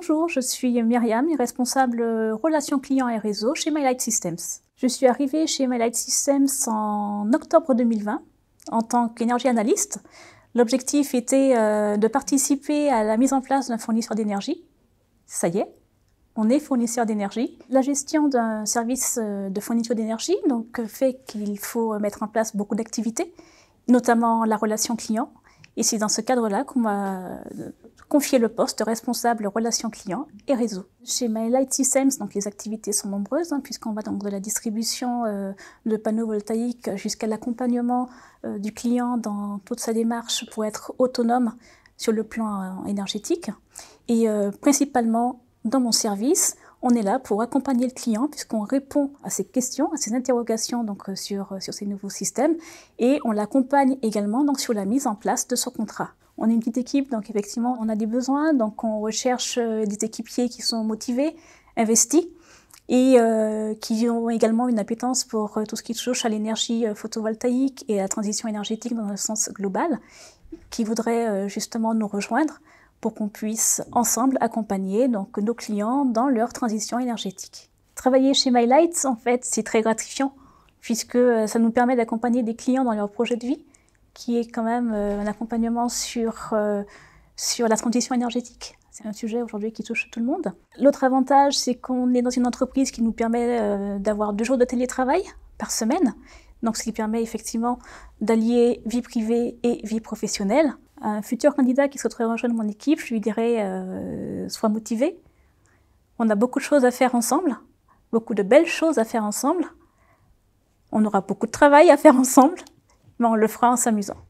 Bonjour, je suis Myriam, responsable euh, relations clients et réseaux chez MyLight Systems. Je suis arrivée chez MyLight Systems en octobre 2020 en tant qu'énergie analyste. L'objectif était euh, de participer à la mise en place d'un fournisseur d'énergie. Ça y est, on est fournisseur d'énergie. La gestion d'un service euh, de fourniture d'énergie donc fait qu'il faut mettre en place beaucoup d'activités, notamment la relation client. Et c'est dans ce cadre-là qu'on va confier le poste de responsable relations clients et réseau. Chez My Light Systems, donc les activités sont nombreuses, hein, puisqu'on va donc de la distribution euh, de panneaux voltaïques jusqu'à l'accompagnement euh, du client dans toute sa démarche pour être autonome sur le plan euh, énergétique. Et principalement dans mon service, on est là pour accompagner le client puisqu'on répond à ses questions, à ses interrogations donc sur, sur ces nouveaux systèmes et on l'accompagne également donc sur la mise en place de son contrat. On est une petite équipe, donc effectivement, on a des besoins, donc on recherche euh, des équipiers qui sont motivés, investis et euh, qui ont également une appétence pour euh, tout ce qui touche à l'énergie photovoltaïque et à la transition énergétique dans un sens global, qui voudraient justement nous rejoindre pour qu'on puisse ensemble accompagner donc nos clients dans leur transition énergétique. Travailler chez MyLights, en fait, c'est très gratifiant puisque ça nous permet d'accompagner des clients dans leur projet de vie qui est quand même euh, un accompagnement sur, euh, sur la transition énergétique. C'est un sujet aujourd'hui qui touche tout le monde. L'autre avantage, c'est qu'on est dans une entreprise qui nous permet euh, d'avoir deux jours de télétravail par semaine, donc ce qui permet effectivement d'allier vie privée et vie professionnelle. Un futur candidat qui souhaiterait rejoindre mon équipe, je lui dirais euh, sois motivé. On a beaucoup de choses à faire ensemble, beaucoup de belles choses à faire ensemble. On aura beaucoup de travail à faire ensemble mais on le fera en s'amusant.